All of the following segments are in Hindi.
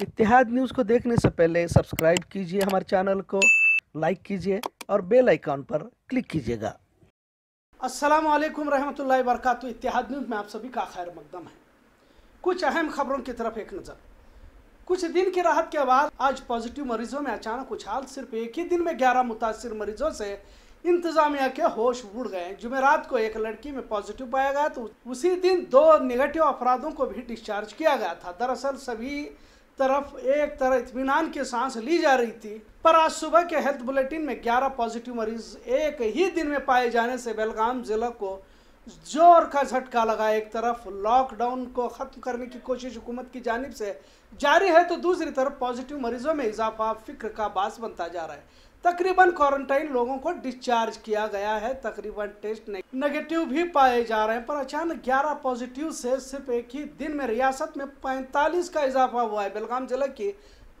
इतिहाद न्यूज़ को देखने से पहले सब्सक्राइब कीजिए हमारे चैनल को लाइक कीजिए और बेल आइकॉन पर क्लिक कीजिएगा अस्सलाम वालेकुम रहमतुल्लाहि वरकत इतिहाद न्यूज़ में आप सभी का खैर मकदम है कुछ अहम खबरों की तरफ एक नज़र कुछ दिन की राहत के बाद आज पॉजिटिव मरीजों में अचानक उछाल सिर्फ एक ही दिन में ग्यारह मुतासर मरीजों से इंतजामिया के होश उड़ गए जुमेरात को एक लड़की में पॉजिटिव पाया गया तो उसी दिन दो निगेटिव अपराधों को भी डिस्चार्ज किया गया था दरअसल सभी तरफ एक तरह इतमान की सांस ली जा रही थी पर आज सुबह के हेल्थ बुलेटिन में 11 पॉजिटिव मरीज एक ही दिन में पाए जाने से बेलगाम ज़िला को जोर का झटका लगा एक तरफ लॉकडाउन को ख़त्म करने की कोशिश हुकूमत की जानब से जारी है तो दूसरी तरफ पॉजिटिव मरीजों में इजाफा फिक्र का बास बनता जा रहा है तकरीबन क्वारंटाइन लोगों को डिस्चार्ज किया गया है तकरीबन टेस्ट नेगेटिव भी पाए जा रहे हैं पर अचानक 11 पॉजिटिव से सिर्फ एक ही दिन में रियासत में 45 का इजाफा हुआ है बेलगाम जिला की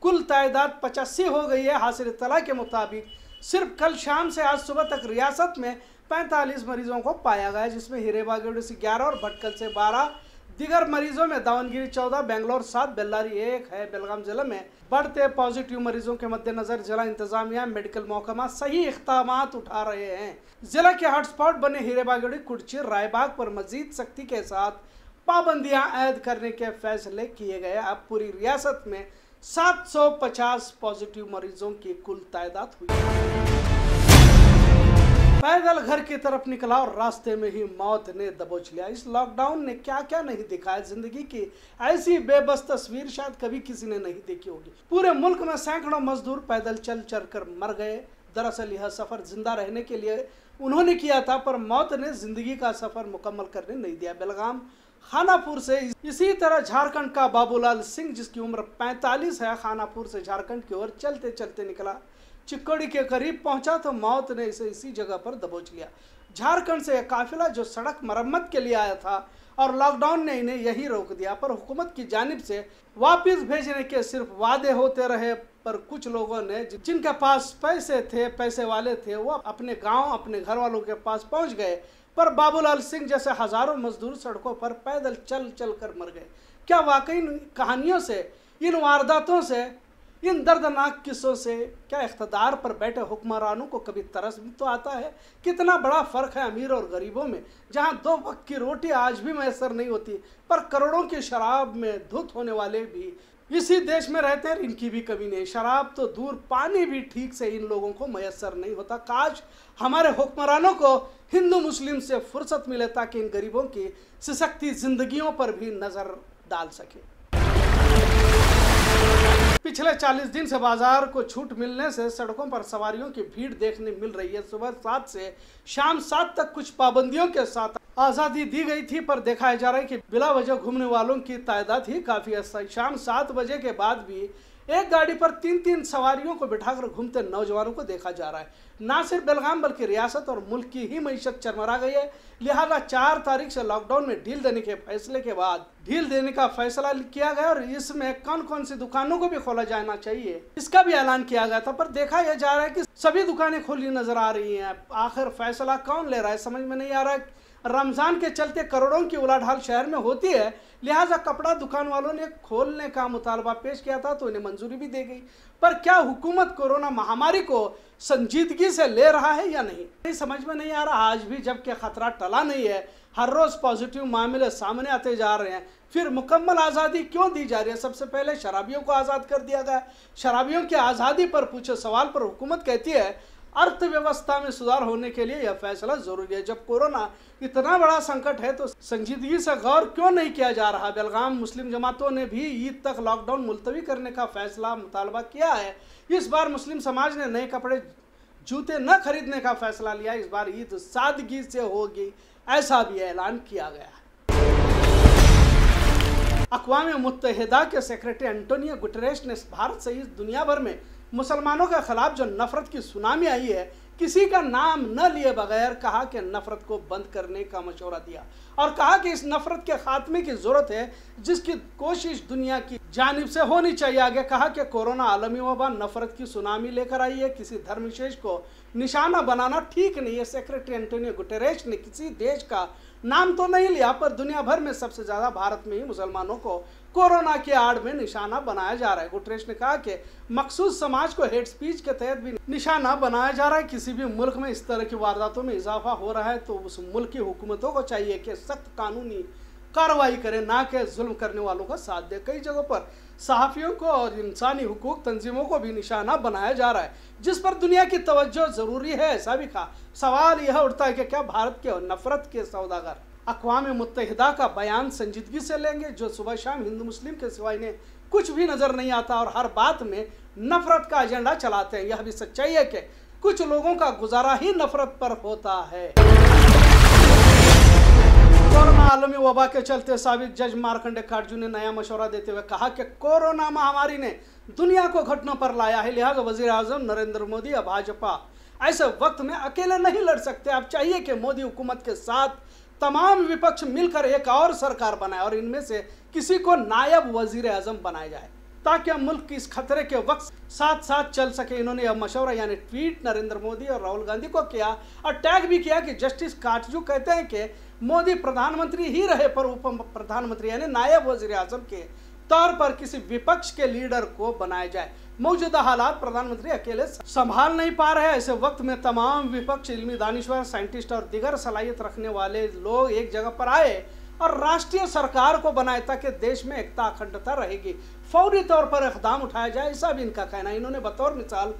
कुल तादाद पचासी हो गई है हासिल तला के मुताबिक सिर्फ कल शाम से आज सुबह तक रियासत में पैंतालीस मरीजों को पाया गया जिसमें हीरेबागेड़ से ग्यारह और भटकल से बारह दीगर मरीजों में दावनगिरी चौदह बेंगलोर सात बेल्लारी एक है बेलगाम जिले में बढ़ते पॉजिटिव मरीजों के मद्देनजर जिला इंतजामिया मेडिकल महकमा सही इकदाम उठा रहे हैं जिला के हॉटस्पॉट बने हीरेबागड़ी कुर्ची रायबाग पर मजीद सख्ती के साथ पाबंदियां ऐद करने के फैसले किए गए अब पूरी रियासत में सात पॉजिटिव मरीजों की कुल तादाद हुई घर की तरफ निकला और रास्ते में ही मौत ने दबोच लिया इस लॉकडाउन ने क्या क्या नहीं दिखाया जिंदगी की ऐसी बेबस तस्वीर शायद कभी किसी ने नहीं देखी होगी पूरे मुल्क में सैकड़ों मजदूर पैदल चल चल कर मर गए दरअसल यह सफ़र जिंदा रहने के लिए उन्होंने किया था पर मौत ने जिंदगी का सफ़र मुकम्मल करने नहीं दिया बेलगाम खानापुर से इसी तरह झारखंड का बाबूलाल सिंह जिसकी उम्र 45 है खानापुर से झारखंड की ओर चलते चलते निकला चिक्कड़ी के करीब पहुंचा तो मौत ने इसे इसी जगह पर दबोच लिया झारखंड से एक काफिला जो सड़क मरम्मत के लिए आया था और लॉकडाउन ने इन्हें यही रोक दिया पर हुकूमत की जानब से वापस भेजने के सिर्फ वादे होते रहे पर कुछ लोगों ने जिनके पास पैसे थे पैसे वाले थे वो अपने गांव अपने घर वालों के पास पहुंच गए पर बाबूलाल सिंह जैसे हजारों मजदूर सड़कों पर पैदल चल चल कर मर गए क्या वाकई कहानियों से इन वारदातों से इन दर्दनाक किस्सों से क्या इकतदार पर बैठे हुक्मरानों को कभी तरस भी तो आता है कितना बड़ा फ़र्क है अमीर और गरीबों में जहाँ दो वक्त की रोटी आज भी मैसर नहीं होती पर करोड़ों की शराब में धुत होने वाले भी इसी देश में रहते हैं इनकी भी कमी नहीं शराब तो दूर पानी भी ठीक से इन लोगों को मैसर नहीं होता काश हमारे हुक्मरानों को हिंदू मुस्लिम से फुर्सत मिले ताकि इन गरीबों की सशक्ति जिंदगियों पर भी नज़र डाल सके पिछले 40 दिन से बाजार को छूट मिलने से सड़कों पर सवारियों की भीड़ देखने मिल रही है सुबह सात से शाम सात तक कुछ पाबंदियों के साथ आज़ादी दी गई थी पर देखा जा रहा है कि बिला वजह घूमने वालों की तादाद ही काफ़ी है शाम सात बजे के बाद भी एक गाड़ी पर तीन तीन सवारियों को बिठाकर घूमते नौजवानों को देखा जा रहा है ना सिर्फ बेलगाम बल्कि रियासत और मुल्क की ही मीशत चरमरा गई है लिहाजा चार तारीख से लॉकडाउन में ढील देने के फैसले के बाद ढील देने का फैसला किया गया और इसमें कौन कौन सी दुकानों को भी खोला जाना चाहिए इसका भी ऐलान किया गया था पर देखा यह जा रहा है की सभी दुकानें खोली नजर आ रही है आखिर फैसला कौन ले रहा है समझ में नहीं आ रहा है रमज़ान के चलते करोड़ों की उलाढाल शहर में होती है लिहाजा कपड़ा दुकान वालों ने खोलने का मुतालबा पेश किया था तो इन्हें मंजूरी भी दे गई पर क्या हुकूमत कोरोना महामारी को संजीदगी से ले रहा है या नहीं समझ में नहीं आ रहा आज भी जबकि ख़तरा टला नहीं है हर रोज़ पॉजिटिव मामले सामने आते जा रहे हैं फिर मुकम्मल आज़ादी क्यों दी जा रही है सबसे पहले शराबियों को आज़ाद कर दिया गया शराबियों की आज़ादी पर पूछे सवाल पर हुकूमत कहती है अर्थव्यवस्था में सुधार होने के लिए यह फैसला जरूरी है जब कोरोना इतना बड़ा संकट है तो संजीदगी से गौर क्यों नहीं किया जा रहा बेलगाम मुस्लिम जमातों ने भी ईद तक लॉकडाउन मुलतवी करने का फैसला मुतालबा किया है इस बार मुस्लिम समाज ने नए कपड़े जूते न खरीदने का फैसला लिया इस बार ईद सादगी से होगी ऐसा भी ऐलान किया गया अकवा मुतहदा के सेक्रेटरी एंटोनियो गुटरेश ने भारत सहित दुनिया भर में मुसलमानों के ख़िलाफ़ जो नफ़रत की सुनामी आई है किसी का नाम न लिए बगैर कहा कि नफ़रत को बंद करने का मशवरा दिया और कहा कि इस नफ़रत के ख़ात्मे की ज़रूरत है जिसकी कोशिश दुनिया की जानब से होनी चाहिए आगे कहा कि कोरोना आलमी वबा नफ़रत की सुनामी लेकर आई है किसी धर्म विशेष को निशाना बनाना ठीक नहीं है सेक्रेटरी एंटोनियो गुटेरेश ने किसी देश का नाम तो नहीं लिया पर दुनिया भर में सबसे ज़्यादा भारत में ही मुसलमानों को कोरोना के आड़ में निशाना बनाया जा रहा है गुटरेस ने कहा कि मखसूस समाज को हेड स्पीच के तहत भी निशाना बनाया जा रहा है किसी भी मुल्क में इस तरह की वारदातों में इजाफा हो रहा है तो उस मुल्क की हुकूमतों को चाहिए कि सख्त कानूनी कार्रवाई करें ना के जुल्म करने वालों का साथ दे कई जगहों पर सहाफ़ियों को और इंसानी हकूक़ तंजीमों को भी निशाना बनाया जा रहा है जिस पर दुनिया की तवज्जो ज़रूरी है ऐसा भी कहा सवाल यह उठता है कि क्या भारत के नफ़रत के सौदागर अकवा मुतहदा का बयान संजीदगी से लेंगे जो सुबह शाम हिंदू मुस्लिम के सिवाय ने कुछ भी नज़र नहीं आता और हर बात में नफ़रत का एजेंडा चलाते हैं यह भी सच्चाई है कि कुछ लोगों का गुजारा ही नफ़रत पर होता है कोरोना आलमी वबा के चलते साबिक जज मार्कंडे खाटजू ने नया मशवरा देते हुए कहा कि कोरोना महामारी ने दुनिया को घटना पर लाया है लिहाजा वजीर अजम नरेंद्र मोदी या भाजपा ऐसे वक्त में अकेले नहीं लड़ सकते आप चाहिए कि मोदी हुकूमत के साथ तमाम विपक्ष मिलकर एक और सरकार बनाए और इनमें से किसी को नायब वजीर अजम बनाया जाए ताकि हम मुल्क की इस खतरे के वक्त साथ साथ चल सके इन्होंने यह मशवरा यानी ट्वीट नरेंद्र मोदी और राहुल गांधी को किया और टैग भी किया कि जस्टिस काटजू कहते हैं कि मोदी प्रधानमंत्री ही रहे पर उप प्रधानमंत्री यानी नायब वजीर आजम के तौर पर किसी विपक्ष के लीडर को बनाया जाए मौजूदा हालात प्रधानमंत्री अकेले संभाल नहीं पा रहे ऐसे वक्त में तमाम विपक्ष इलमी दानिश्वर साइंटिस्ट और दिगर सलाहियत रखने वाले लोग एक जगह पर आए और राष्ट्रीय सरकार को बनाए ताकि देश में एकता अखंडता रहेगी फौरी तौर पर इकदाम उठाया जाए ऐसा भी इनका कहना है इन्होंने बतौर मिसाल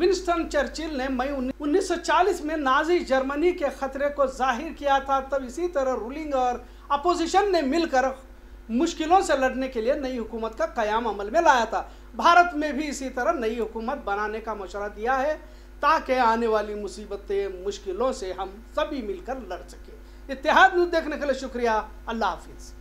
विंस्टन चर्चिल ने मई 1940 में नाजी जर्मनी के खतरे को जाहिर किया था तब इसी तरह रूलिंग और अपोजिशन ने मिलकर मुश्किलों से लड़ने के लिए नई हुकूमत का कयाम अमल में लाया था भारत में भी इसी तरह नई हुकूमत बनाने का मशवरा दिया है ताकि आने वाली मुसीबतें मुश्किलों से हम सभी मिलकर लड़ सकें इतिहाद न्यूज़ देखने के लिए शुक्रिया अल्लाह हाफिज़